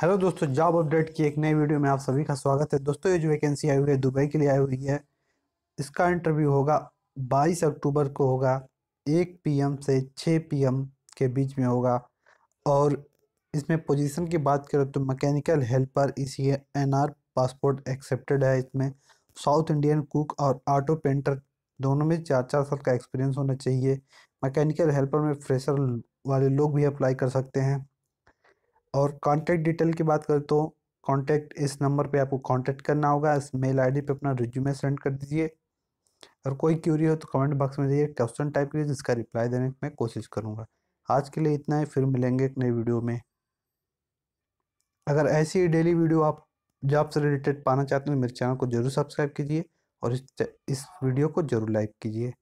hello दोस्तों job update की एक नई वीडियो में आप सभी का स्वागत है दोस्तों ये जो वैकेंसी आई हुई है दुबई के लिए आई हुई है इसका इंटरव्यू होगा 22 अक्टूबर को होगा 1 पीएम से 6 पीएम के बीच में होगा और इसमें पोजीशन की बात करें तो mechanical helper E C N R passport accepted है इसमें साउथ इंडियन कुक और ऑटो पेंटर दोनों में चार चार साल का एक्सपीरियंस होना चाहिए मकैनिकल हेल्पर में फ्रेशर वाले लोग भी अप्लाई कर सकते हैं और कॉन्टैक्ट डिटेल की बात करें तो कॉन्टैक्ट इस नंबर पे आपको कॉन्टैक्ट करना होगा इस मेल आईडी पे अपना रिज्यूमे सेंड कर दीजिए और कोई क्यूरी हो तो कमेंट बॉक्स में दीजिए क्वेश्चन टाइप करिए जिसका रिप्लाई देने की मैं कोशिश करूँगा आज के लिए इतना ही फिर मिलेंगे एक नई वीडियो में अगर ऐसी डेली वीडियो आप जॉब से रिलेटेड पाना चाहते हैं तो मेरे चैनल को जरूर सब्सक्राइब कीजिए और इस इस वीडियो को जरूर लाइक कीजिए